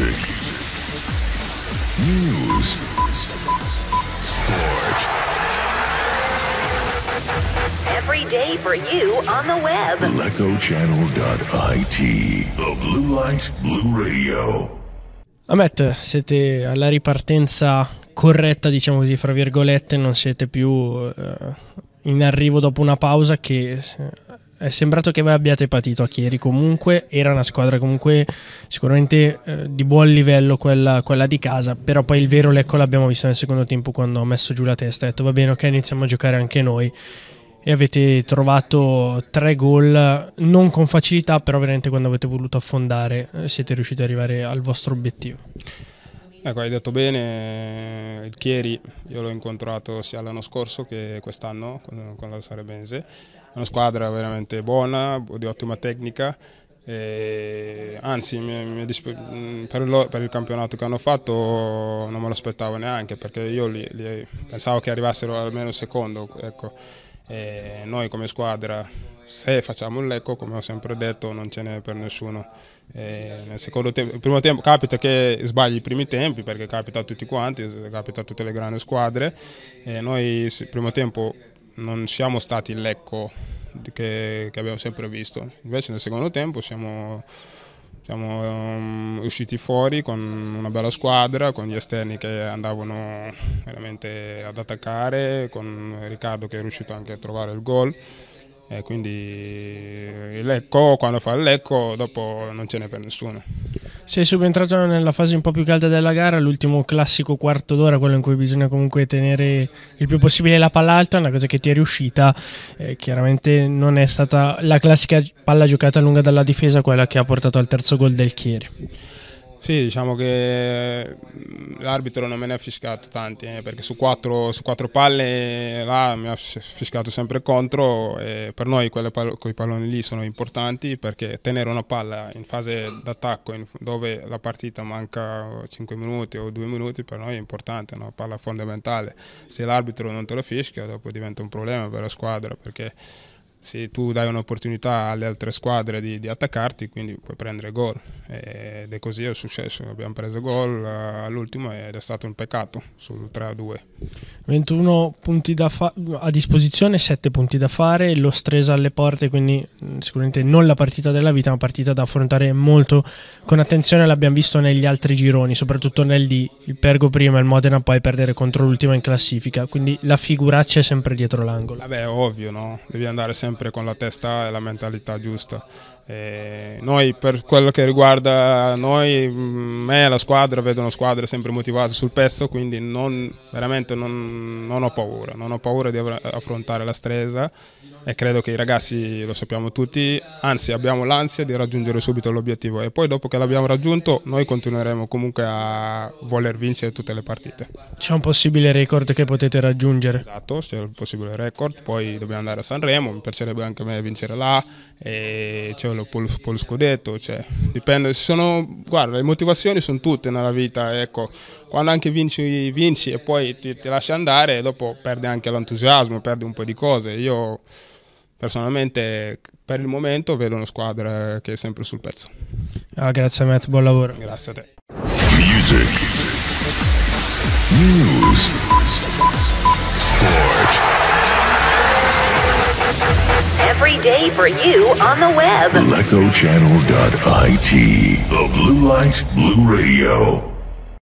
music, news, sport. Every day for you on the web. LecoChannel.it. The Blue Light, Blue Radio. Amet, siete alla ripartenza corretta, diciamo così, fra virgolette, non siete più eh, in arrivo dopo una pausa che eh, è sembrato che voi abbiate patito a Chieri, comunque era una squadra comunque sicuramente eh, di buon livello quella, quella, di casa, però poi il vero lecco l'abbiamo visto nel secondo tempo quando ha messo giù la testa, ha detto va bene ok iniziamo a giocare anche noi e avete trovato tre gol non con facilità, però veramente quando avete voluto affondare eh, siete riusciti ad arrivare al vostro obiettivo. Ecco, hai detto bene, il Chieri io l'ho incontrato sia l'anno scorso che quest'anno con la Sarebense, è una squadra veramente buona, di ottima tecnica, e anzi mi, mi mm, per, lo, per, il campionato che hanno fatto non me lo aspettavo neanche perché io li, li, pensavo che arrivassero almeno secondo. Ecco e noi come squadra, se facciamo un lecco, come ho sempre detto, non ce n'è per nessuno. E nel secondo tempo, il primo tempo capita che sbagli i primi tempi, perché capita a tutti quanti, capita a tutte le grandi squadre. E noi il primo tempo non siamo stati il lecco che, che abbiamo sempre visto, invece nel secondo tempo siamo siamo um, usciti fuori con una bella squadra, con gli esterni che andavano veramente ad attaccare, con Riccardo che è riuscito anche a trovare il gol. E quindi l'Ecco, quando fa l'Ecco, dopo non ce n'è per nessuno. Sei subentrato nella fase un po' più calda della gara, l'ultimo classico quarto d'ora, quello in cui bisogna comunque tenere il più possibile la palla alta, una cosa che ti è riuscita, eh, chiaramente non è stata la classica palla giocata lunga dalla difesa, quella che ha portato al terzo gol del Chieri. Sì, diciamo che mm, l'arbitro non me ne ha fiscato tanti, eh, perché su quattro, su quattro palle là mi ha fiscato sempre contro e per noi pal quei palloni lì sono importanti perché tenere una palla in fase d'attacco dove la partita manca 5 minuti o 2 minuti per noi è importante, è una palla fondamentale. Se l'arbitro non te lo fischia dopo diventa un problema per la squadra perché se tu dai un'opportunità alle altre squadre di, di attaccarti, quindi puoi prendere gol. Ed è così è successo. Abbiamo preso gol eh, all'ultimo ed è stato un peccato sul 3-2. 21 punti fa- a disposizione, 7 punti da fare, lo stresa alle porte, quindi mm, sicuramente non la partita della vita, ma partita da affrontare molto con attenzione. L'abbiamo visto negli altri gironi, soprattutto nel di il Pergo prima e il Modena poi perdere contro l'ultima in classifica. Quindi la figuraccia è sempre dietro l'angolo. Vabbè, ovvio, no? Devi andare sempre sempre con la testa e la mentalità giusta eh, noi per quello che riguarda noi, mm, me e la squadra, vedo una squadra sempre motivata sul pezzo, quindi non, veramente non, non, ho paura, non ho paura di affrontare la stresa e credo che i ragazzi lo sappiamo tutti, anzi abbiamo l'ansia di raggiungere subito l'obiettivo e poi dopo che l'abbiamo raggiunto noi continueremo comunque a voler vincere tutte le partite. C'è un possibile record che potete raggiungere? Esatto, c'è un possibile record, poi dobbiamo andare a Sanremo, mi piacerebbe anche a me vincere là e c'è quello, poi lo scudetto, cioè, dipende, sono, guarda, le motivazioni sono tutte nella vita, ecco, quando anche vinci, vinci e poi ti, ti lasci andare, dopo perdi anche l'entusiasmo, perdi un po' di cose, io personalmente per il momento vedo una squadra che è sempre sul pezzo. Ah, grazie Matt, buon lavoro. Grazie a te. Music. News. every day for you on the web. LecoChannel.it. The blue light, blue radio.